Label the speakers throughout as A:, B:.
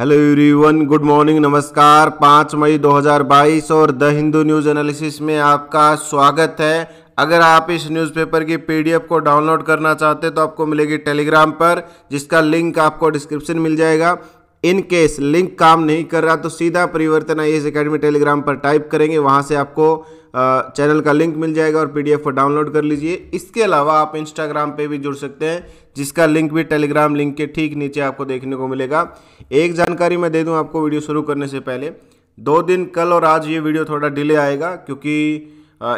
A: hello everyone good morning नमस्कार 5 मई 2022 और the Hindu news analysis में आपका स्वागत है अगर आप इस न्यूज़पेपर की पीडीएफ को डाउनलोड करना चाहते हैं तो आपको मिलेगी टेलीग्राम पर जिसका लिंक आपको डिस्क्रिप्शन मिल जाएगा इन केस लिंक काम नहीं कर रहा तो सीधा Parivartan I S academy Telegram पर टाइप करेंगे वहाँ से आपको चैनल का लिंक मिल जाएगा और पीडीएफ को डाउनलोड कर लीजिए इसके अलावा आप इंस्टाग्राम पे भी जुड़ सकते हैं जिसका लिंक भी टेलीग्राम लिंक के ठीक नीचे आपको देखने को मिलेगा एक जानकारी मैं दे दूँ आपको वीडियो शुरू करने से पहले दो दिन कल और आज ये वीडियो थोड़ा डिले आएगा क्योंकि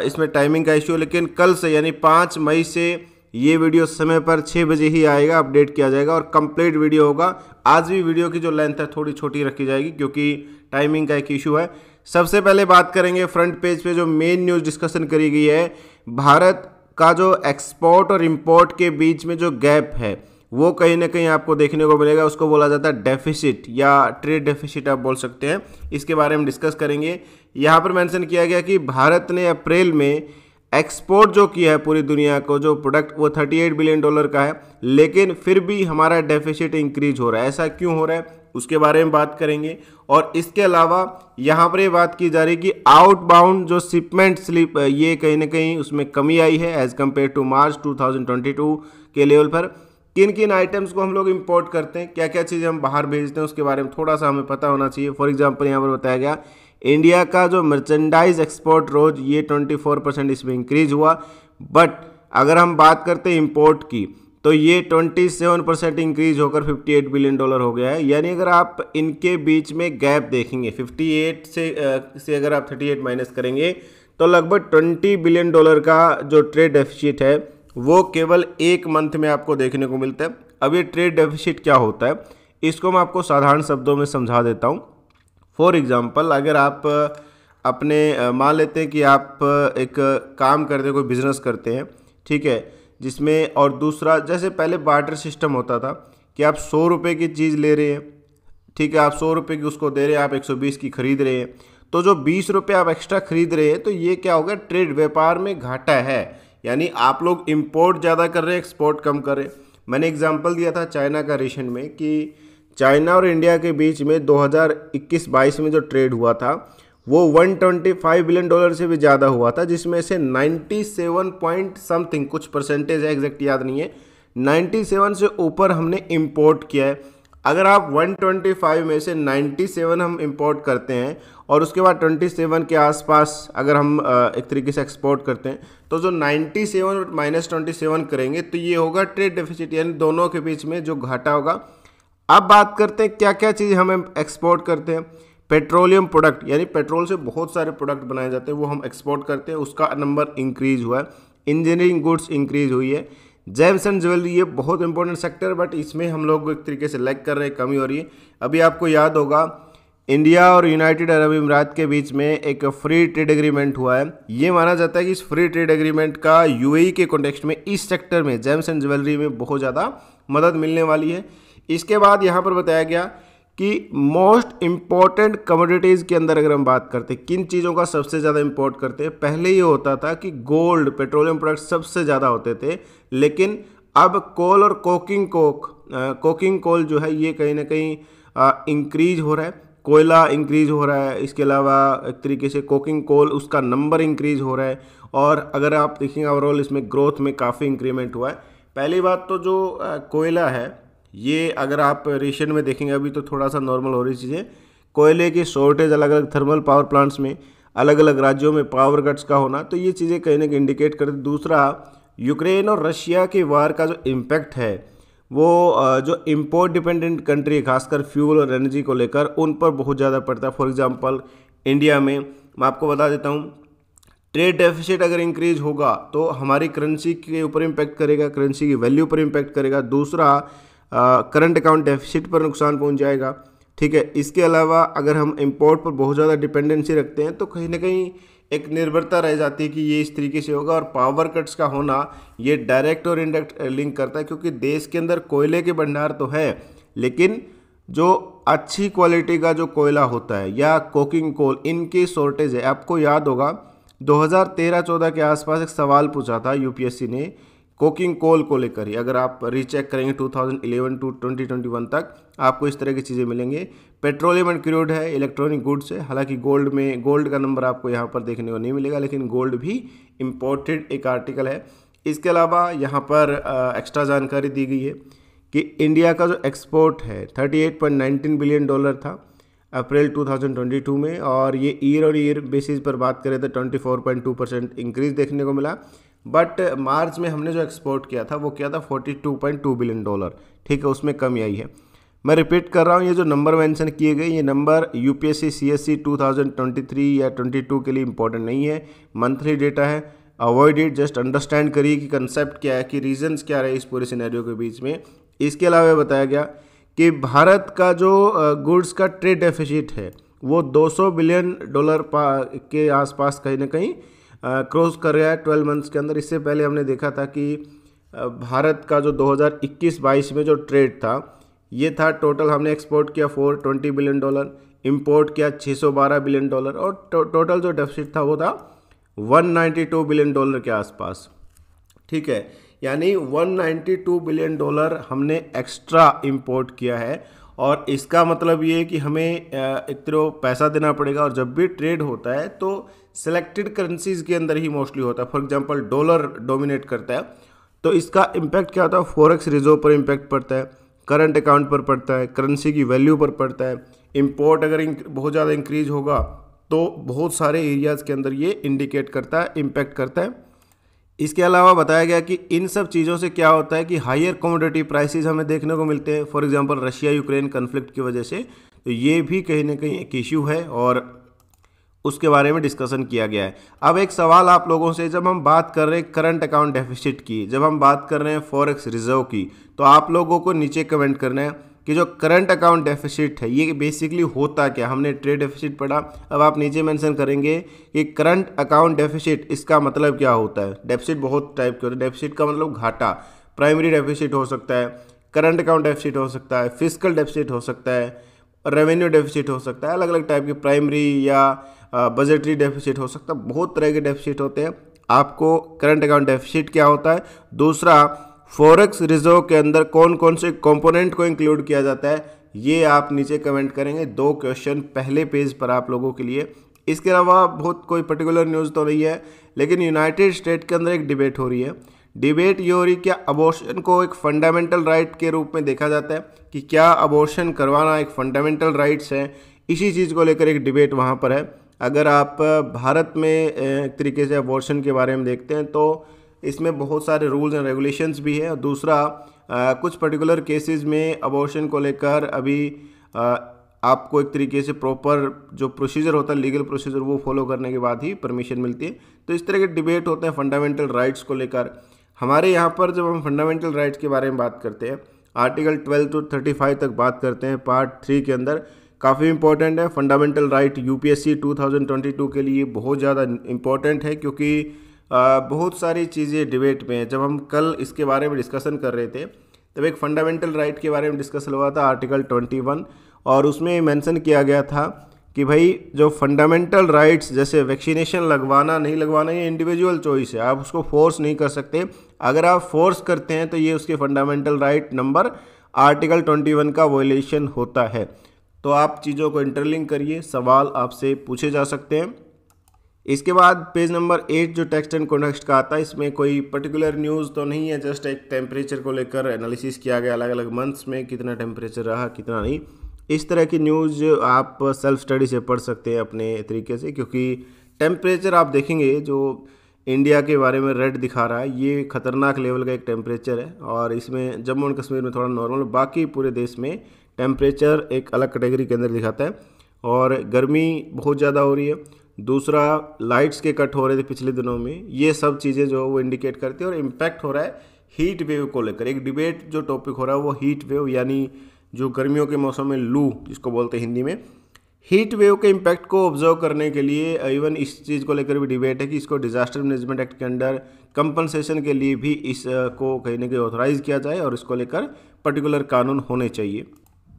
A: इसमें टाइमिंग का इश्यू लेकिन कल से यानी पाँच मई से ये वीडियो समय पर छः बजे ही आएगा अपडेट किया जाएगा और कंप्लीट वीडियो होगा आज भी वीडियो की जो लेंथ है थोड़ी छोटी रखी जाएगी क्योंकि टाइमिंग का एक इशू है सबसे पहले बात करेंगे फ्रंट पेज पे जो मेन न्यूज़ डिस्कशन करी गई है भारत का जो एक्सपोर्ट और इम्पोर्ट के बीच में जो गैप है वो कहीं ना कहीं आपको देखने को मिलेगा उसको बोला जाता है डेफिसिट या ट्रेड डेफिसिट आप बोल सकते हैं इसके बारे में डिस्कस करेंगे यहाँ पर मेंशन किया गया कि भारत ने अप्रैल में एक्सपोर्ट जो किया है पूरी दुनिया को जो प्रोडक्ट वो 38 बिलियन डॉलर का है लेकिन फिर भी हमारा डेफिसिट इंक्रीज हो रहा है ऐसा क्यों हो रहा है उसके बारे में बात करेंगे और इसके अलावा यहाँ पर ये बात की जा रही है कि आउटबाउंड जो शिपमेंट स्लिप ये कहीं ना कहीं उसमें कमी आई है एज़ कम्पेयर टू मार्च 2022 के लेवल पर किन किन आइटम्स को हम लोग इम्पोर्ट करते हैं क्या क्या चीज़ें हम बाहर भेजते हैं उसके बारे में थोड़ा सा हमें पता होना चाहिए फॉर एग्जाम्पल यहाँ पर बताया गया इंडिया का जो मर्चेंडाइज एक्सपोर्ट रोज ये ट्वेंटी परसेंट इसमें इंक्रीज हुआ बट अगर हम बात करते हैं इम्पोर्ट की तो ये 27 परसेंट इंक्रीज होकर 58 बिलियन डॉलर हो गया है यानी अगर आप इनके बीच में गैप देखेंगे 58 से आ, से अगर आप 38 माइनस करेंगे तो लगभग 20 बिलियन डॉलर का जो ट्रेड डेफिशिट है वो केवल एक मंथ में आपको देखने को मिलता है अब ये ट्रेड डेफिशिट क्या होता है इसको मैं आपको साधारण शब्दों में समझा देता हूँ फॉर एग्ज़ाम्पल अगर आप अपने मान लेते हैं कि आप एक काम करते हैं कोई बिजनेस करते हैं ठीक है जिसमें और दूसरा जैसे पहले बार्टर सिस्टम होता था कि आप सौ रुपये की चीज़ ले रहे हैं ठीक है आप सौ रुपये की उसको दे रहे हैं आप एक सौ बीस की खरीद रहे हैं तो जो बीस रुपये आप एक्स्ट्रा खरीद रहे हैं तो ये क्या होगा ट्रेड व्यापार में घाटा है यानी आप लोग इम्पोर्ट ज़्यादा कर रहे हैं एक्सपोर्ट कम कर रहे हैं मैंने एग्जाम्पल दिया था चाइना का रेशन में कि चाइना और इंडिया के बीच में 2021-22 में जो ट्रेड हुआ था वो 125 बिलियन डॉलर से भी ज़्यादा हुआ था जिसमें से 97 पॉइंट समथिंग कुछ परसेंटेज है एग्जैक्ट याद नहीं है 97 से ऊपर हमने इम्पोर्ट किया है अगर आप 125 में से 97 हम इंपोर्ट करते हैं और उसके बाद 27 के आसपास अगर हम एक तरीके से एक्सपोर्ट करते हैं तो जो 97 सेवन माइनस ट्वेंटी करेंगे तो ये होगा ट्रेड डेफिसिट यानी दोनों के बीच में जो घाटा होगा अब बात करते हैं क्या क्या चीज़ हम एक्सपोर्ट करते हैं पेट्रोलियम प्रोडक्ट यानी पेट्रोल से बहुत सारे प्रोडक्ट बनाए जाते हैं वो हम एक्सपोर्ट करते हैं उसका नंबर इंक्रीज हुआ है इंजीनियरिंग गुड्स इंक्रीज हुई है जेम्स एंड ज्वेलरी ये बहुत इंपॉर्टेंट सेक्टर बट इसमें हम लोग एक तरीके से लैक कर रहे हैं कमी हो रही है अभी आपको याद होगा इंडिया और यूनाइटेड अरब अमीरात के बीच में एक फ्री ट्रेड एग्रीमेंट हुआ है ये माना जाता है कि इस फ्री ट्रेड एग्रीमेंट का यूएई e के कॉन्टेक्स्ट में इस सेक्टर में जेम्स एंड ज्वेलरी में बहुत ज़्यादा मदद मिलने वाली है इसके बाद यहाँ पर बताया गया कि मोस्ट इम्पॉर्टेंट कमोडिटीज़ के अंदर अगर हम बात करते हैं किन चीज़ों का सबसे ज़्यादा इम्पोर्ट करते हैं पहले ये होता था कि गोल्ड पेट्रोलियम प्रोडक्ट सबसे ज़्यादा होते थे लेकिन अब कोल और कोकिंग कोक कोकिंग कोल जो है ये कहीं ना कहीं इंक्रीज हो रहा है कोयला इंक्रीज हो रहा है इसके अलावा एक तरीके से कोकिंग कोल उसका नंबर इंक्रीज हो रहा है और अगर आप देखेंगे ओवरऑल इसमें ग्रोथ में काफ़ी इंक्रीमेंट हुआ है पहली बात तो जो कोयला है ये अगर आप रेशियन में देखेंगे अभी तो थोड़ा सा नॉर्मल हो रही चीज़ें कोयले की शॉर्टेज अलग अलग थर्मल पावर प्लांट्स में अलग अलग राज्यों में पावर कट्स का होना तो ये चीज़ें कहीं ना कहीं इंडिकेट करती दूसरा यूक्रेन और रशिया की वार का जो इम्पैक्ट है वो जो इम्पोर्ट डिपेंडेंट कंट्री है खासकर फ्यूल और एनर्जी को लेकर उन पर बहुत ज़्यादा पड़ता है फॉर एग्ज़ाम्पल इंडिया में मैं आपको बता देता हूँ ट्रेड डेफिसिट अगर इंक्रीज होगा तो हमारी करेंसी के ऊपर इम्पैक्ट करेगा करेंसी की वैल्यू पर इम्पैक्ट करेगा दूसरा करंट अकाउंट डेफिसिट पर नुकसान पहुंच जाएगा ठीक है इसके अलावा अगर हम इम्पोर्ट पर बहुत ज़्यादा डिपेंडेंसी रखते हैं तो कहीं ना कहीं एक निर्भरता रह जाती है कि ये इस तरीके से होगा और पावर कट्स का होना ये डायरेक्ट और इनडायरेक्ट लिंक करता है क्योंकि देश के अंदर कोयले के भंडार तो है लेकिन जो अच्छी क्वालिटी का जो कोयला होता है या कोकिंग कोल इनकी शॉर्टेज है आपको याद होगा 2013-14 के आसपास एक सवाल पूछा था यूपीएससी ने कोकिंग कोल को लेकर ही अगर आप रीचेक करेंगे 2011 टू 2021 तक आपको इस तरह की चीज़ें मिलेंगे पेट्रोलियम एंड क्रूड है इलेक्ट्रॉनिक गुड्स है हालांकि गोल्ड में गोल्ड का नंबर आपको यहाँ पर देखने को नहीं मिलेगा लेकिन गोल्ड भी इम्पोर्टेड एक आर्टिकल है इसके अलावा यहाँ पर एक्स्ट्रा जानकारी दी गई है कि इंडिया का जो एक्सपोर्ट है थर्टी बिलियन डॉलर था अप्रैल 2022 में और ये ईयर और ईयर बेसिस पर बात करें तो 24.2 परसेंट इंक्रीज देखने को मिला बट मार्च uh, में हमने जो एक्सपोर्ट किया था वो किया था 42.2 बिलियन डॉलर ठीक है उसमें कमी आई है मैं रिपीट कर रहा हूँ ये जो नंबर मेंशन किए गए ये number U P S C 2023 या 22 के लिए इंपॉर्टेंट नहीं है मंथली डेटा है अवॉइड इट जस्ट अंडरस्टैंड करिए कि कंसेप्ट क्या है कि रीजन्स क्या रहे इस पूरे सिनेरियो के बीच में इसके अलावा बताया गया कि भारत का जो गुड्स का ट्रेड डेफिशिट है वो 200 बिलियन डॉलर के आसपास कहीं ना कहीं क्रॉस कर रहा है ट्वेल्व मंथ्स के अंदर इससे पहले हमने देखा था कि भारत का जो 2021-22 में जो ट्रेड था ये था टोटल हमने एक्सपोर्ट किया 420 बिलियन डॉलर इंपोर्ट किया 612 बिलियन डॉलर और टो, टोटल जो डेफिसिट था वो था 192 बिलियन डॉलर के आसपास ठीक है यानी 192 बिलियन डॉलर हमने एक्स्ट्रा इंपोर्ट किया है और इसका मतलब ये है कि हमें इतना पैसा देना पड़ेगा और जब भी ट्रेड होता है तो सेलेक्टेड करेंसीज़ के अंदर ही मोस्टली होता है फॉर एग्जांपल डॉलर डोमिनेट करता है तो इसका इम्पैक्ट क्या होता है फॉरेक्स रिजर्व पर इम्पैक्ट पड़ता है करंट अकाउंट पर पड़ता है करेंसी की वैल्यू पर पड़ता है इम्पोर्ट अगर बहुत ज़्यादा इंक्रीज होगा तो बहुत सारे एरियाज़ के अंदर ये इंडिकेट करता है इम्पैक्ट करता है इसके अलावा बताया गया कि इन सब चीज़ों से क्या होता है कि हायर कमोडिटी प्राइसेस हमें देखने को मिलते हैं for example Russia Ukraine conflict की वजह से तो ये भी कहीं ना कहीं एक इश्यू है और उसके बारे में डिस्कशन किया गया है अब एक सवाल आप लोगों से जब हम बात कर रहे हैं करंट अकाउंट डेफिसिट की जब हम बात कर रहे हैं फॉरेक्स रिजर्व की तो आप लोगों को नीचे कमेंट करना है कि जो करंट अकाउंट डेफिसिट है ये बेसिकली होता क्या हमने ट्रेड डेफिसिट पढ़ा अब आप नीचे मेंशन करेंगे कि करंट अकाउंट डेफिसिट इसका मतलब क्या होता है डेफिसिट बहुत टाइप के होते हैं डेफिसिट का मतलब घाटा प्राइमरी डेफिसिट हो सकता है करंट अकाउंट डेफिसिट हो सकता है फिजिकल डेफिसिट हो सकता है रेवेन्यू डेफिसिट हो सकता है अलग अलग टाइप की प्राइमरी या बजटरी डेफिसिट हो सकता है बहुत तरह के डेफिसिट होते हैं आपको करंट अकाउंट डेफिसिट क्या होता है दूसरा फॉरेक्स रिजर्व के अंदर कौन कौन से कंपोनेंट को इंक्लूड किया जाता है ये आप नीचे कमेंट करेंगे दो क्वेश्चन पहले पेज पर आप लोगों के लिए इसके अलावा बहुत कोई पर्टिकुलर न्यूज़ तो नहीं है लेकिन यूनाइटेड स्टेट के अंदर एक डिबेट हो रही है डिबेट ये हो रही क्या अबॉर्शन को एक फंडामेंटल राइट के रूप में देखा जाता है कि क्या अबॉर्शन करवाना एक फंडामेंटल राइट्स है इसी चीज़ को लेकर एक डिबेट वहाँ पर है अगर आप भारत में एक तरीके से अबॉर्शन के बारे में देखते हैं तो इसमें बहुत सारे रूल्स एंड रेगुलेशंस भी हैं और दूसरा आ, कुछ पर्टिकुलर केसेस में अबॉर्शन को लेकर अभी आ, आपको एक तरीके से प्रॉपर जो प्रोसीजर होता है लीगल प्रोसीजर वो फॉलो करने के बाद ही परमिशन मिलती है तो इस तरह के डिबेट होते हैं फंडामेंटल राइट्स को लेकर हमारे यहाँ पर जब हम फंडामेंटल राइट्स के बारे में बात करते हैं article twelve to thirty five तक बात करते हैं पार्ट थ्री के अंदर काफ़ी इंपॉर्टेंट है फंडामेंटल राइट यूपीएससी 2022 के लिए बहुत ज़्यादा इंपॉर्टेंट है क्योंकि बहुत सारी चीज़ें डिबेट में हैं जब हम कल इसके बारे में डिस्कशन कर रहे थे तब एक फंडामेंटल राइट के बारे में डिस्कशन हुआ था आर्टिकल वन और उसमें मैंसन किया गया था कि भाई जो फंडामेंटल राइट्स जैसे वैक्सीनेशन लगवाना नहीं लगवाना ये इंडिविजुअल चॉइस है आप उसको फोर्स नहीं कर सकते अगर आप फोर्स करते हैं तो ये उसके फंडामेंटल राइट नंबर आर्टिकल 21 का वोलेशन होता है तो आप चीज़ों को इंटरलिंक करिए सवाल आपसे पूछे जा सकते हैं इसके बाद पेज नंबर एट जो टेक्स्ट एंड कॉन्टेक्स्ट का आता है इसमें कोई पर्टिकुलर न्यूज़ तो नहीं है जस्ट एक टेम्परेचर को लेकर एनालिसिस किया गया अलग अलग मंथ्स में कितना टेम्परेचर रहा कितना नहीं इस तरह की न्यूज़ आप सेल्फ स्टडी से पढ़ सकते हैं अपने तरीके से क्योंकि टेम्परेचर आप देखेंगे जो इंडिया के बारे में रेड दिखा रहा है ये खतरनाक लेवल का एक टेम्परेचर है और इसमें जम्मू एंड कश्मीर में थोड़ा नॉर्मल बाकी पूरे देश में टेम्परेचर एक अलग कैटेगरी के अंदर दिखाता है और गर्मी बहुत ज़्यादा हो रही है दूसरा लाइट्स के कट हो रहे थे पिछले दिनों में ये सब चीज़ें जो है वो इंडिकेट करती है और इम्पैक्ट हो रहा है हीट वेव को लेकर एक डिबेट जो टॉपिक हो रहा है वो हीट वेव यानी जो गर्मियों के मौसम में लू जिसको बोलते हैं हिंदी में हीट वेव के इम्पैक्ट को ऑब्जर्व करने के लिए इवन इस चीज़ को लेकर भी डिबेट है कि इसको डिजास्टर मैनेजमेंट एक्ट के अंडर कंपनसेशन के लिए भी इसको कहीं ना कहीं ऑथोराइज़ किया जाए और इसको लेकर पर्टिकुलर कानून होने चाहिए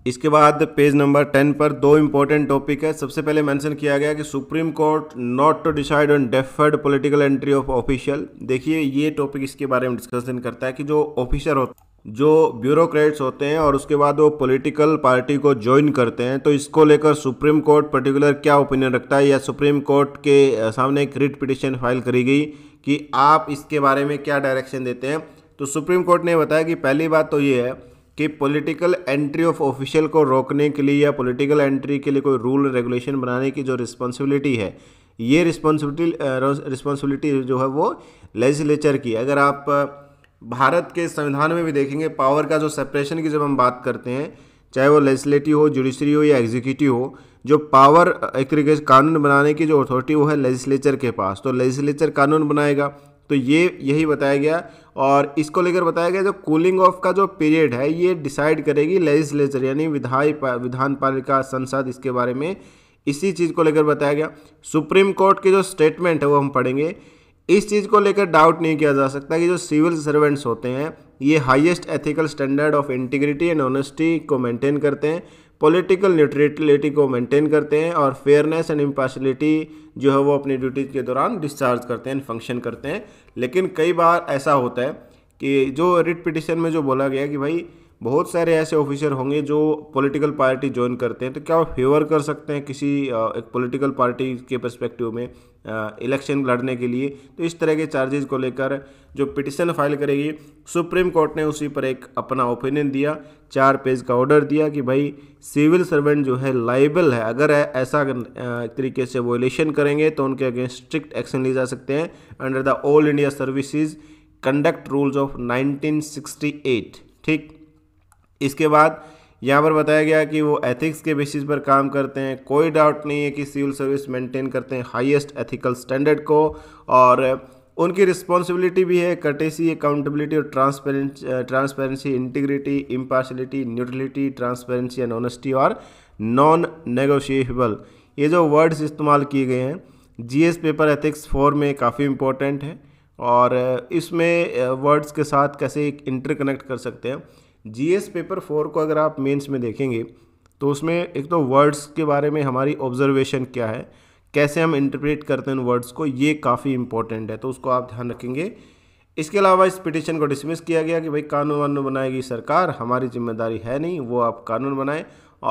A: इसके बाद पेज नंबर टेन पर दो इंपॉर्टेंट टॉपिक है सबसे पहले मेंशन किया गया कि supreme court not to decide on deferred political entry of official देखिए ये टॉपिक इसके बारे में डिस्कशन करता है कि जो ऑफिसर होता जो ब्यूरोक्रेट्स होते हैं और उसके बाद वो पॉलिटिकल पार्टी को ज्वाइन करते हैं तो इसको लेकर सुप्रीम कोर्ट पर्टिकुलर क्या ओपिनियन रखता है या सुप्रीम कोर्ट के सामने एक रिट पिटिशन फाइल करी गई कि आप इसके बारे में क्या डायरेक्शन देते हैं तो सुप्रीम कोर्ट ने बताया कि पहली बात तो ये है कि पॉलिटिकल एंट्री ऑफ ऑफिशियल को रोकने के लिए या पॉलिटिकल एंट्री के लिए कोई रूल रेगुलेशन बनाने की जो रिस्पॉन्सिबिलिटी है ये रिस्पॉन्सिबिलिटी रिस्पॉन्सिबिलिटी जो है वो लेजिस्लेचर की अगर आप भारत के संविधान में भी देखेंगे पावर का जो सेपरेशन की जब हम बात करते हैं चाहे वो लेजिस्लेटिव हो जुडिशरी हो या एग्जीक्यूटिव हो जो पावर एक कानून बनाने की जो अथॉरिटी वो है लेजिस्लेचर के पास तो लेजिस्लेचर कानून बनाएगा तो ये यही बताया गया और इसको लेकर बताया गया जो कूलिंग ऑफ का जो पीरियड है ये डिसाइड करेगी लेजिस्लेचर यानी विधायी विधान पालिका संसद इसके बारे में इसी चीज़ को लेकर बताया गया सुप्रीम कोर्ट के जो स्टेटमेंट है वो हम पढ़ेंगे इस चीज़ को लेकर डाउट नहीं किया जा सकता कि जो सिविल सर्वेंट्स होते हैं ये highest ethical standard of integrity and honesty को मेंटेन करते हैं पॉलिटिकल न्यूट्रलिटी को मेंटेन करते हैं और फेयरनेस एंड इम्पार्शलिटी जो है वो अपनी ड्यूटीज के दौरान डिस्चार्ज करते हैं फंक्शन करते हैं लेकिन कई बार ऐसा होता है कि जो रिट पिटिशन में जो बोला गया कि भाई बहुत सारे ऐसे ऑफिसर होंगे जो पॉलिटिकल पार्टी ज्वाइन करते हैं तो क्या वो फेवर कर सकते हैं किसी एक पॉलिटिकल पार्टी के परस्पेक्टिव में इलेक्शन लड़ने के लिए तो इस तरह के चार्जेस को लेकर जो पिटिशन फाइल करेगी सुप्रीम कोर्ट ने उसी पर एक अपना ओपिनियन दिया चार पेज का ऑर्डर दिया कि भाई सिविल सर्वेंट जो है लाइबल है अगर ऐसा तरीके से वो इलेक्शन करेंगे तो उनके अगेंस्ट स्ट्रिक्ट एक्शन लिए जा सकते हैं under the All India Services Conduct Rules of 1968 ठीक इसके बाद यहाँ पर बताया गया कि वो एथिक्स के बेसिस पर काम करते हैं कोई डाउट नहीं है कि सिविल सर्विस मेंटेन करते हैं हाईएस्ट एथिकल स्टैंडर्ड को और उनकी रिस्पॉन्सिबिलिटी भी है कटेसी अकाउंटेबिलिटी और transparent transparency integrity impartiality neutrality transparency and honesty और नॉन नेगोशिएबल ये जो वर्ड्स इस्तेमाल किए गए हैं जी पेपर एथिक्स फोर में काफ़ी इम्पोर्टेंट है और इसमें वर्ड्स के साथ कैसे इंटरकनेक्ट कर सकते हैं जीएस पेपर फोर को अगर आप मेंस में देखेंगे तो उसमें एक तो वर्ड्स के बारे में हमारी ऑब्जर्वेशन क्या है कैसे हम इंटरप्रेट करते हैं उन वर्ड्स को ये काफ़ी इंपॉर्टेंट है तो उसको आप ध्यान रखेंगे इसके अलावा इस पिटिशन को डिसमिस किया गया कि भाई कानून वानून बनाएगी सरकार हमारी जिम्मेदारी है नहीं वो आप कानून बनाएं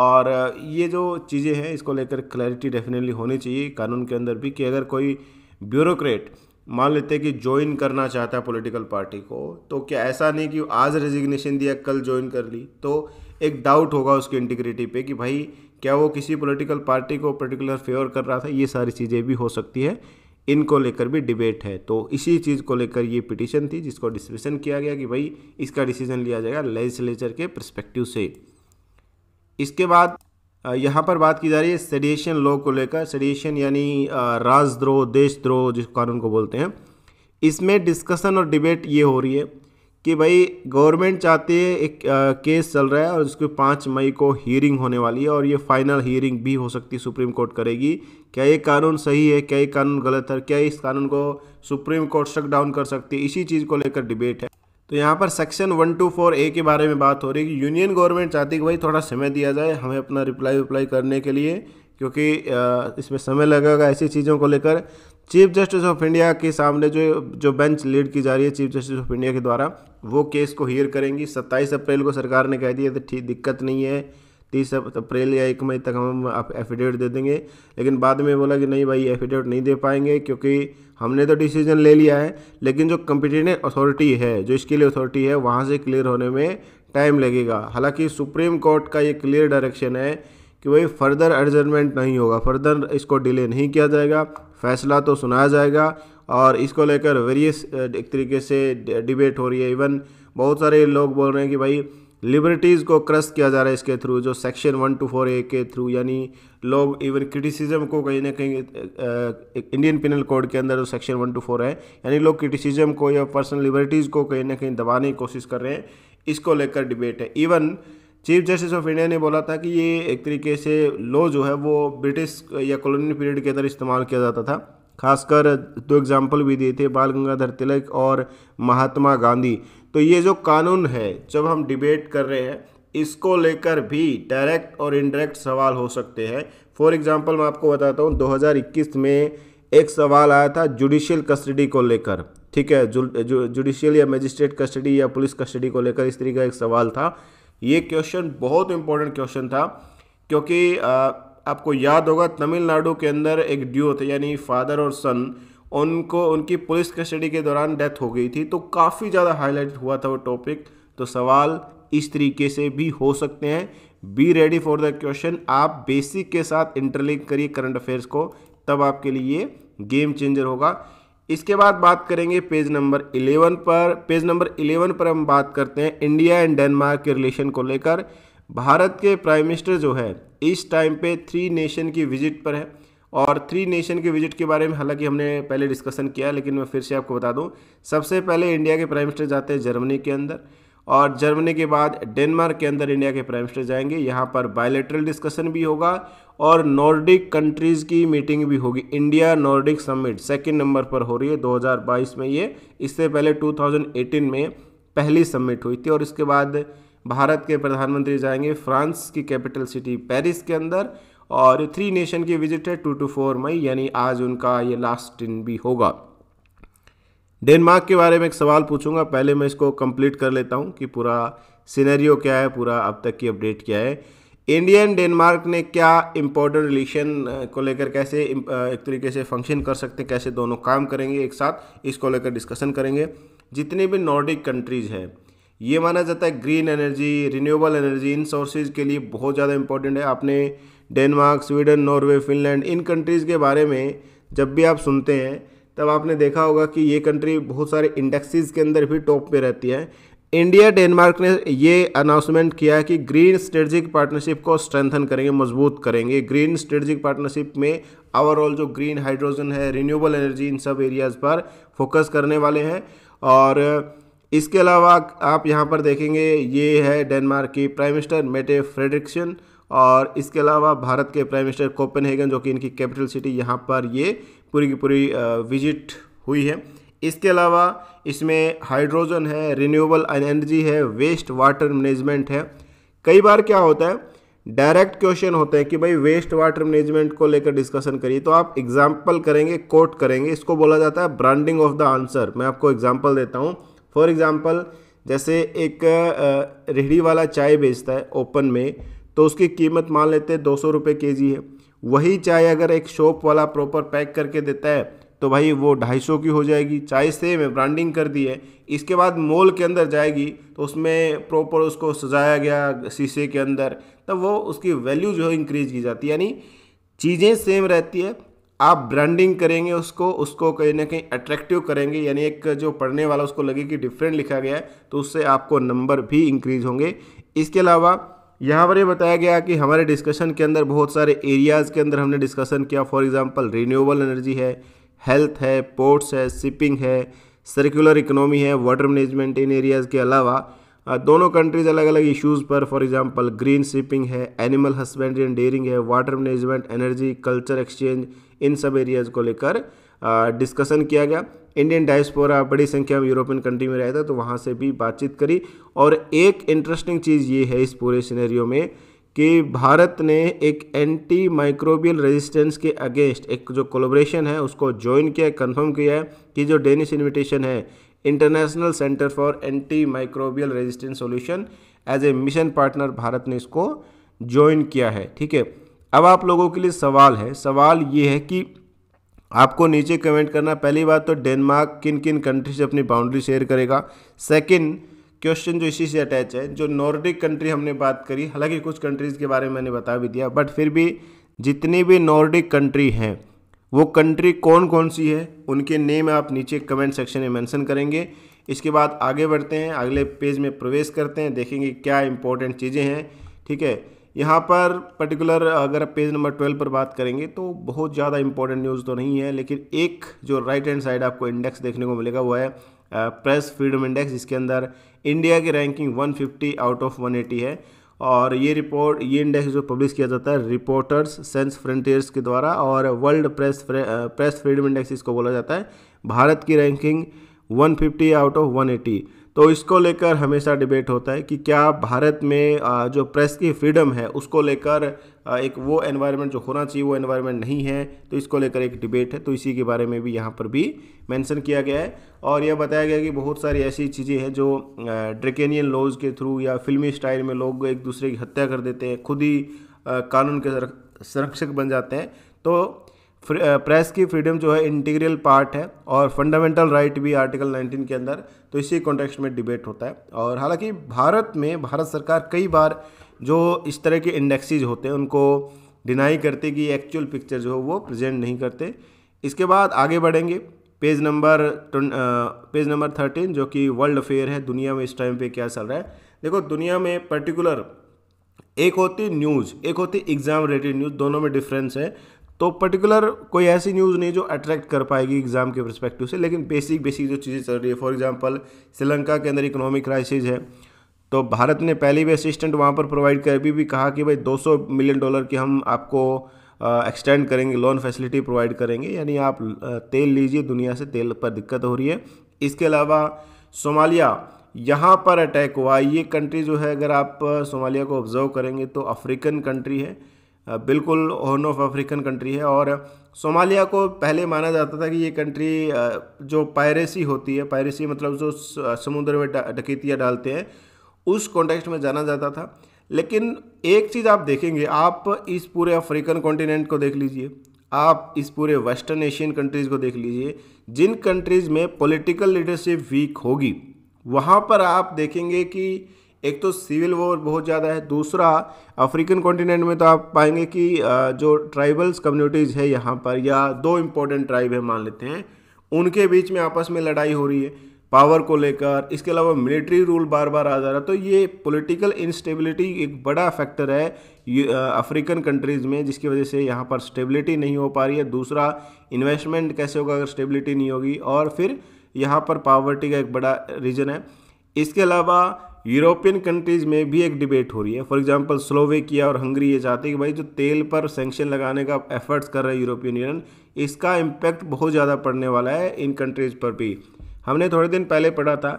A: और ये जो चीज़ें हैं इसको लेकर क्लैरिटी डेफिनेटली होनी चाहिए कानून के अंदर भी कि अगर कोई ब्यूरोक्रेट मान लेते हैं कि ज्वाइन करना चाहता है पॉलिटिकल पार्टी को तो क्या ऐसा नहीं कि आज रेजिग्नेशन दिया कल ज्वाइन कर ली तो एक डाउट होगा उसकी इंटीग्रिटी पे कि भाई क्या वो किसी पॉलिटिकल पार्टी को पर्टिकुलर फेवर कर रहा था ये सारी चीज़ें भी हो सकती है इनको लेकर भी डिबेट है तो इसी चीज़ को लेकर ये पिटिशन थी जिसको डिस्कशन किया गया कि भाई इसका डिसीजन लिया जाएगा लेजिस्लेचर के प्रस्पेक्टिव से इसके बाद यहाँ पर बात की जा रही है सेडिएशन लॉ को लेकर सेडिएशन यानी राजद्रोह देशद्रोह जिस कानून को बोलते हैं इसमें डिस्कशन और डिबेट ये हो रही है कि भाई गवर्नमेंट चाहती है एक आ, केस चल रहा है और उसकी पाँच मई को हियरिंग होने वाली है और ये फाइनल हियरिंग भी हो सकती है सुप्रीम कोर्ट करेगी क्या ये कानून सही है क्या ये कानून गलत है क्या इस कानून को सुप्रीम कोर्ट शट डाउन कर सकती है इसी चीज़ को लेकर डिबेट है तो यहाँ पर section one two four A के बारे में बात हो रही है कि यूनियन गवर्नमेंट चाहती है कि भाई थोड़ा समय दिया जाए हमें अपना रिप्लाई विप्लाई करने के लिए क्योंकि इसमें समय लगेगा ऐसी चीज़ों को लेकर चीफ जस्टिस ऑफ इंडिया के सामने जो जो बेंच लीड की जा रही है चीफ जस्टिस ऑफ इंडिया के द्वारा वो केस को हियर करेंगी सत्ताईस अप्रैल को सरकार ने कह दिया तो ठीक दिक्कत नहीं है तीस अप्रैल या एक मई तक हम एफिडेविट दे देंगे लेकिन बाद में बोला कि नहीं भाई एफिडेविट नहीं दे पाएंगे क्योंकि हमने तो डिसीजन ले लिया है लेकिन जो कंपिटेटिव अथॉरिटी है जो इसके लिए अथॉरिटी है वहाँ से क्लियर होने में टाइम लगेगा हालांकि सुप्रीम कोर्ट का ये क्लियर डायरेक्शन है कि भाई फर्दर एडजमेंट नहीं होगा फर्दर इसको डिले नहीं किया जाएगा फैसला तो सुनाया जाएगा और इसको लेकर वेरियस एक तरीके से डिबेट हो रही है इवन बहुत सारे लोग बोल रहे हैं कि भाई लिबर्टीज़ को क्रस किया जा रहा है इसके थ्रू जो section one two four A के थ्रू यानी लोग इवन क्रिटिसिज्म को कहीं ना कहीं इंडियन पिनल कोड के अंदर जो सेक्शन वन टू फोर है यानी लोग क्रिटिसिज्म को या पर्सनल लिबर्टीज़ को कहीं ना कहीं दबाने की कोशिश कर रहे हैं इसको लेकर डिबेट है even chief justice of India ने बोला था कि ये एक तरीके से लॉ जो है वो ब्रिटिश या कॉलोनियल पीरियड के अंदर इस्तेमाल किया जाता था खासकर दो एग्जाम्पल भी दिए थे बाल गंगाधर तिलक और महात्मा गांधी तो ये जो कानून है जब हम डिबेट कर रहे हैं इसको लेकर भी डायरेक्ट और इनडायरेक्ट सवाल हो सकते हैं फॉर एग्जांपल मैं आपको बताता हूँ 2021 में एक सवाल आया था जुडिशियल कस्टडी को लेकर ठीक है जुडिशियल या मजिस्ट्रेट कस्टडी या पुलिस कस्टडी को लेकर इस तरीके का एक सवाल था ये क्वेश्चन बहुत इंपॉर्टेंट क्वेश्चन था क्योंकि आ, आपको याद होगा तमिलनाडु के अंदर एक ड्यू था यानी फादर और सन उनको उनकी पुलिस कस्टडी के दौरान डेथ हो गई थी तो काफ़ी ज़्यादा हाईलाइट हुआ था वो टॉपिक तो सवाल इस तरीके से भी हो सकते हैं be ready for the question आप बेसिक के साथ इंटरलिंक करिए करंट अफेयर्स को तब आपके लिए गेम चेंजर होगा इसके बाद बात करेंगे पेज नंबर 11 पर पेज नंबर 11 पर हम बात करते हैं इंडिया एंड डेनमार्क के रिलेशन को लेकर भारत के प्राइम मिनिस्टर जो है इस टाइम पे थ्री नेशन की विजिट पर है और थ्री नेशन के विजिट के बारे में हालांकि हमने पहले डिस्कशन किया लेकिन मैं फिर से आपको बता दूं सबसे पहले इंडिया के प्राइम मिनिस्टर जाते हैं जर्मनी के अंदर और जर्मनी के बाद डेनमार्क के अंदर इंडिया के प्राइम मिनिस्टर जाएंगे यहाँ पर बायोलेटरल डिस्कशन भी होगा और नॉर्डिक कंट्रीज़ की मीटिंग भी होगी India Nordic summit second number पर हो रही है दो में ये इससे पहले टू में पहली समिट हुई थी और इसके बाद भारत के प्रधानमंत्री जाएंगे फ्रांस की कैपिटल सिटी पेरिस के अंदर और थ्री नेशन की विजिट है टू टू फोर मई यानी आज उनका ये लास्ट दिन भी होगा डेनमार्क के बारे में एक सवाल पूछूंगा पहले मैं इसको कंप्लीट कर लेता हूँ कि पूरा सिनेरियो क्या है पूरा अब तक की अपडेट क्या है इंडिया एंड डेनमार्क ने क्या इम्पोर्टेंट रिलेशन को लेकर कैसे एक तरीके से फंक्शन कर सकते हैं कैसे दोनों काम करेंगे एक साथ इसको लेकर डिस्कशन करेंगे जितने भी नॉर्डिक कंट्रीज़ हैं ये माना जाता है ग्रीन एनर्जी रिन्यूएबल एनर्जी इन सोर्सेज के लिए बहुत ज़्यादा इंपॉर्टेंट है आपने डेनमार्क स्वीडन नॉर्वे फिनलैंड इन कंट्रीज़ के बारे में जब भी आप सुनते हैं तब आपने देखा होगा कि ये कंट्री बहुत सारे इंडेक्सेस के अंदर भी टॉप पे रहती है इंडिया डेनमार्क ने ये अनाउंसमेंट किया है कि ग्रीन स्ट्रेटजिक पार्टनरशिप को स्ट्रेंथन करेंगे मजबूत करेंगे ग्रीन स्ट्रेटजिक पार्टनरशिप में ओवरऑल जो ग्रीन हाइड्रोजन है रिन्यूएबल एनर्जी इन सब एरियाज़ पर फोकस करने वाले हैं और इसके अलावा आप यहाँ पर देखेंगे ये है डेनमार्क की प्राइम मिनिस्टर मेटे फ्रेडरिक्सन और इसके अलावा भारत के प्राइम मिनिस्टर कोपेनहेगन जो कि इनकी कैपिटल सिटी यहाँ पर ये पूरी की पूरी विजिट हुई है इसके अलावा इसमें हाइड्रोजन है रिन्यूएबल एनर्जी है वेस्ट वाटर मैनेजमेंट है कई बार क्या होता है डायरेक्ट क्वेश्चन होते हैं कि भाई वेस्ट वाटर मैनेजमेंट को लेकर डिस्कशन करिए तो आप एग्जाम्पल करेंगे कोट करेंगे इसको बोला जाता है ब्रांडिंग ऑफ द आंसर मैं आपको एग्जाम्पल देता हूँ फॉर एग्जाम्पल जैसे एक रेहड़ी वाला चाय बेचता है ओपन में तो उसकी कीमत मान लेते हैं दो सौ रुपये के जी है वही चाय अगर एक शॉप वाला प्रॉपर पैक करके देता है तो भाई वो ढाई सौ की हो जाएगी चाय सेम है ब्रांडिंग कर दी है इसके बाद मॉल के अंदर जाएगी तो उसमें प्रॉपर उसको सजाया गया शीशे के अंदर तब वो उसकी वैल्यू जो है इंक्रीज की जाती है यानी चीज़ें सेम रहती है आप ब्रांडिंग करेंगे उसको उसको कहीं ना कहीं अट्रैक्टिव करेंगे यानी एक जो पढ़ने वाला उसको लगे कि डिफरेंट लिखा गया है तो उससे आपको नंबर भी इंक्रीज होंगे इसके अलावा यहाँ पर ये बताया गया कि हमारे डिस्कशन के अंदर बहुत सारे एरियाज़ के अंदर हमने डिस्कशन किया फॉर एग्जांपल रिन्यूएबल एनर्जी है हेल्थ है पोर्ट्स है शिपिंग है सर्कुलर इकोनॉमी है वाटर मैनेजमेंट इन एरियाज़ के अलावा दोनों कंट्रीज़ अलग अलग इश्यूज़ पर फॉर एग्जांपल ग्रीन शिपिंग है एनिमल हस्बेंड्री एंड डेयरिंग है water management energy culture exchange इन सब एरियाज़ को लेकर डिस्कशन किया गया इंडियन डायस्पोरा बड़ी संख्या में यूरोपियन कंट्री में रहता है तो वहाँ से भी बातचीत करी और एक इंटरेस्टिंग चीज़ ये है इस पूरे सिनेरियो में कि भारत ने एक एंटी माइक्रोबियल रेजिस्टेंस के अगेंस्ट एक जो कोलोब्रेशन है उसको ज्वाइन किया है कन्फर्म किया है कि जो डेनिश इन्विटेशन है international centre for anti microbial resistance solution as a mission partner Bharat ने इसको ज्वाइन किया है ठीक है अब आप लोगों के लिए सवाल है सवाल ये है कि आपको नीचे कमेंट करना पहली बात तो डेनमार्क किन किन कंट्री से अपनी बाउंड्री शेयर करेगा सेकंड क्वेश्चन जो इसी से अटैच है जो नॉर्डिक कंट्री हमने बात करी हालांकि कुछ कंट्रीज़ के बारे में मैंने बता भी दिया बट फिर भी जितनी भी नॉर्डिक कंट्री हैं वो कंट्री कौन कौन सी है उनके नेम आप नीचे कमेंट सेक्शन में मैंसन करेंगे इसके बाद आगे बढ़ते हैं अगले पेज में प्रवेश करते हैं देखेंगे क्या इंपॉर्टेंट चीज़ें हैं ठीक है यहाँ पर पर्टिकुलर अगर पेज नंबर ट्वेल्व पर बात करेंगे तो बहुत ज़्यादा इंपॉर्टेंट न्यूज़ तो नहीं है लेकिन एक जो राइट हैंड साइड आपको इंडेक्स देखने को मिलेगा वो है प्रेस फ्रीडम इंडेक्स जिसके अंदर इंडिया की रैंकिंग 150 आउट ऑफ 180 है और ये रिपोर्ट ये इंडेक्स जो पब्लिश किया जाता है रिपोर्टर्स सेंस फ्रंटियर्स के द्वारा और world press press freedom index इसको बोला जाता है भारत की ranking one out of one तो इसको लेकर हमेशा डिबेट होता है कि क्या भारत में जो प्रेस की फ्रीडम है उसको लेकर एक वो एनवायरनमेंट जो होना चाहिए वो एनवायरनमेंट नहीं है तो इसको लेकर एक डिबेट है तो इसी के बारे में भी यहाँ पर भी मेंशन किया गया है और यह बताया गया कि बहुत सारी ऐसी चीज़ें हैं जो ड्रिकेनियन लॉज के थ्रू या फिल्मी स्टाइल में लोग एक दूसरे की हत्या कर देते हैं खुद ही कानून के संरक्षक बन जाते हैं तो प्रेस की फ्रीडम जो है इंटीग्रियल पार्ट है और फंडामेंटल राइट right भी आर्टिकल 19 के अंदर तो इसी कॉन्टेक्स्ट में डिबेट होता है और हालांकि भारत में भारत सरकार कई बार जो इस तरह के इंडेक्सीज होते हैं उनको डिनाई करते कि एक्चुअल पिक्चर जो है वो प्रेजेंट नहीं करते इसके बाद आगे बढ़ेंगे page number page number thirteen जो कि वर्ल्ड अफेयर है दुनिया में इस टाइम पर क्या चल रहा है देखो दुनिया में पर्टिकुलर एक होती न्यूज़ एक होती एग्ज़ाम रिलेटेड न्यूज़ दोनों में डिफरेंस है तो पर्टिकुलर कोई ऐसी न्यूज़ नहीं जो अट्रैक्ट कर पाएगी एग्ज़ाम के परस्पेक्टिव से लेकिन बेसिक बेसिक जो चीज़ें चल रही है फॉर एग्जांपल श्रीलंका के अंदर इकोनॉमिक क्राइसिस है तो भारत ने पहले भी असिस्टेंट वहाँ पर प्रोवाइड कर अभी भी कहा कि भाई 200 मिलियन डॉलर की हम आपको एक्सटेंड करेंगे लोन फैसिलिटी प्रोवाइड करेंगे यानी आप तेल लीजिए दुनिया से तेल पर दिक्कत हो रही है इसके अलावा सोमालिया यहाँ पर अटैक हुआ ये कंट्री जो है अगर आप सोमालिया को ऑब्जर्व करेंगे तो अफ्रीकन कंट्री है बिल्कुल हॉर्न ऑफ अफ्रीकन कंट्री है और सोमालिया को पहले माना जाता था कि ये कंट्री जो पायरेसी होती है पायरेसी मतलब जो समुद्र में डकैतियाँ डालते हैं उस कॉन्टेक्स्ट में जाना जाता था लेकिन एक चीज़ आप देखेंगे आप इस पूरे अफ्रीकन कॉन्टिनेंट को देख लीजिए आप इस पूरे वेस्टर्न एशियन कंट्रीज़ को देख लीजिए जिन कंट्रीज़ में पॉलिटिकल लीडरशिप वीक होगी वहाँ पर आप देखेंगे कि एक तो सिविल वॉर बहुत ज़्यादा है दूसरा अफ्रीकन कॉन्टिनेंट में तो आप पाएंगे कि जो ट्राइबल्स कम्युनिटीज़ है यहाँ पर या दो इम्पोर्टेंट ट्राइब है मान लेते हैं उनके बीच में आपस में लड़ाई हो रही है पावर को लेकर इसके अलावा मिलिट्री रूल बार बार आ जा रहा है तो ये पॉलिटिकल इंस्टेबिलिटी एक बड़ा फैक्टर है अफ्रीकन कंट्रीज़ में जिसकी वजह से यहाँ पर स्टेबिलिटी नहीं हो पा रही है दूसरा इन्वेस्टमेंट कैसे होगा अगर स्टेबिलिटी नहीं होगी और फिर यहाँ पर पावर्टी का एक बड़ा रीज़न है इसके अलावा यूरोपियन कंट्रीज़ में भी एक डिबेट हो रही है फॉर एग्जांपल स्लोवेकिया और हंगरी ये चाहते हैं कि भाई जो तेल पर सेंक्शन लगाने का एफर्ट्स कर रहा है यूरोपियन यूनियन इसका इम्पैक्ट बहुत ज़्यादा पड़ने वाला है इन कंट्रीज़ पर भी हमने थोड़े दिन पहले पढ़ा था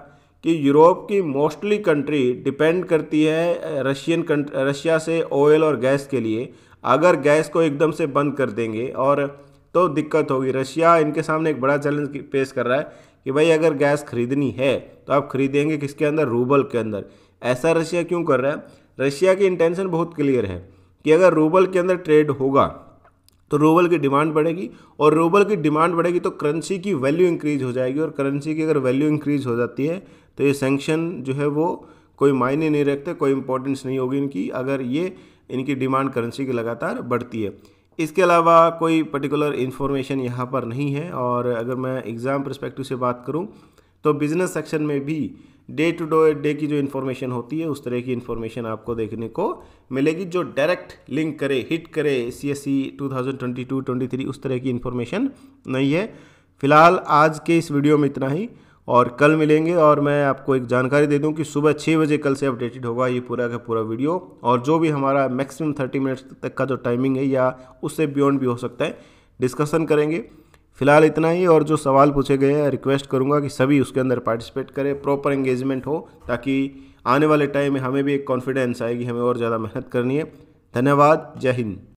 A: कि यूरोप की मोस्टली कंट्री डिपेंड करती है रशियन रशिया से ऑयल और गैस के लिए अगर गैस को एकदम से बंद कर देंगे और तो दिक्कत होगी रशिया इनके सामने एक बड़ा चैलेंज पेश कर रहा है कि भाई अगर गैस खरीदनी है तो आप खरीदेंगे किसके अंदर रूबल के अंदर ऐसा रशिया क्यों कर रहा है रशिया की इंटेंशन बहुत क्लियर है कि अगर रूबल के अंदर ट्रेड होगा तो रूबल की डिमांड बढ़ेगी और रूबल की डिमांड बढ़ेगी तो करेंसी की वैल्यू इंक्रीज हो जाएगी और करेंसी की अगर वैल्यू इंक्रीज हो जाती है तो ये सेंक्शन जो है वो कोई मायने नहीं रखते कोई इंपॉर्टेंस नहीं होगी इनकी अगर ये इनकी डिमांड करेंसी की लगातार बढ़ती है इसके अलावा कोई पर्टिकुलर इन्फॉर्मेशन यहाँ पर नहीं है और अगर मैं एग्ज़ाम परस्पेक्टिव से बात करूँ तो बिज़नेस सेक्शन में भी डे टू डे डे की जो इन्फॉर्मेशन होती है उस तरह की इन्फॉर्मेशन आपको देखने को मिलेगी जो डायरेक्ट लिंक करे हिट करे C S C two thousand twenty two twenty three उस तरह की इन्फॉर्मेशन नहीं है फिलहाल आज के इस वीडियो में इतना ही और कल मिलेंगे और मैं आपको एक जानकारी दे दूं कि सुबह छः बजे कल से अपडेटेड होगा ये पूरा का पूरा वीडियो और जो भी हमारा मैक्सिमम थर्टी मिनट्स तक का जो टाइमिंग है या उससे बियॉन्ड भी हो सकता है डिस्कशन करेंगे फिलहाल इतना ही और जो सवाल पूछे गए हैं रिक्वेस्ट करूँगा कि सभी उसके अंदर पार्टिसिपेट करें प्रॉपर एंगेजमेंट हो ताकि आने वाले टाइम में हमें भी एक कॉन्फिडेंस आएगी हमें और ज़्यादा मेहनत करनी है धन्यवाद जय हिंद